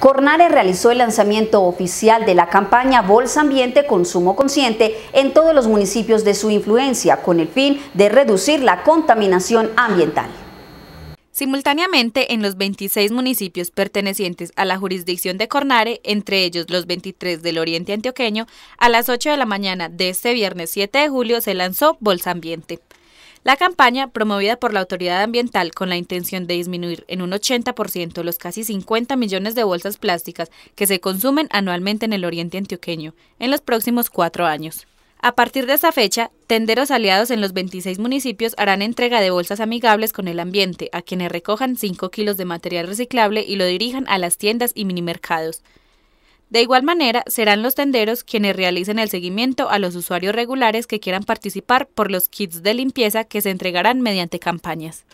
Cornare realizó el lanzamiento oficial de la campaña Bolsa Ambiente Consumo Consciente en todos los municipios de su influencia con el fin de reducir la contaminación ambiental. Simultáneamente, en los 26 municipios pertenecientes a la jurisdicción de Cornare, entre ellos los 23 del Oriente Antioqueño, a las 8 de la mañana de este viernes 7 de julio se lanzó Bolsa Ambiente. La campaña, promovida por la autoridad ambiental con la intención de disminuir en un 80% los casi 50 millones de bolsas plásticas que se consumen anualmente en el oriente antioqueño en los próximos cuatro años. A partir de esa fecha, tenderos aliados en los 26 municipios harán entrega de bolsas amigables con el ambiente a quienes recojan 5 kilos de material reciclable y lo dirijan a las tiendas y minimercados. De igual manera, serán los tenderos quienes realicen el seguimiento a los usuarios regulares que quieran participar por los kits de limpieza que se entregarán mediante campañas.